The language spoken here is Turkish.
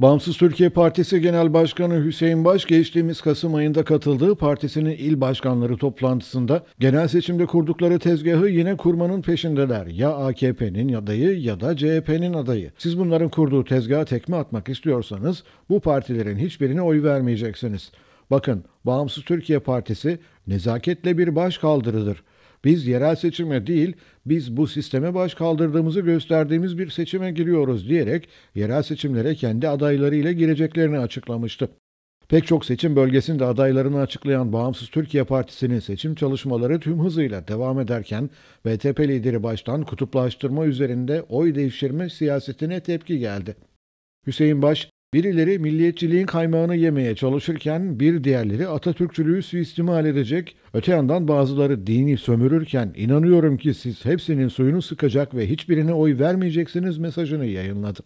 Bağımsız Türkiye Partisi Genel Başkanı Hüseyin Baş geçtiğimiz Kasım ayında katıldığı partisinin il başkanları toplantısında genel seçimde kurdukları tezgahı yine kurmanın peşindeler. Ya AKP'nin adayı ya da CHP'nin adayı. Siz bunların kurduğu tezgaha tekme atmak istiyorsanız bu partilerin hiçbirine oy vermeyeceksiniz. Bakın Bağımsız Türkiye Partisi nezaketle bir baş kaldırıdır. Biz yerel seçime değil, biz bu sisteme baş kaldırdığımızı gösterdiğimiz bir seçime giriyoruz diyerek yerel seçimlere kendi adaylarıyla gireceklerini açıklamıştı. Pek çok seçim bölgesinde adaylarını açıklayan Bağımsız Türkiye Partisi'nin seçim çalışmaları tüm hızıyla devam ederken BTP lideri baştan kutuplaştırma üzerinde oy devşirme siyasetine tepki geldi. Hüseyin Baş, Birileri milliyetçiliğin kaymağını yemeye çalışırken bir diğerleri Atatürkçülüğü suistimal edecek, öte yandan bazıları dini sömürürken inanıyorum ki siz hepsinin suyunu sıkacak ve hiçbirine oy vermeyeceksiniz mesajını yayınladı.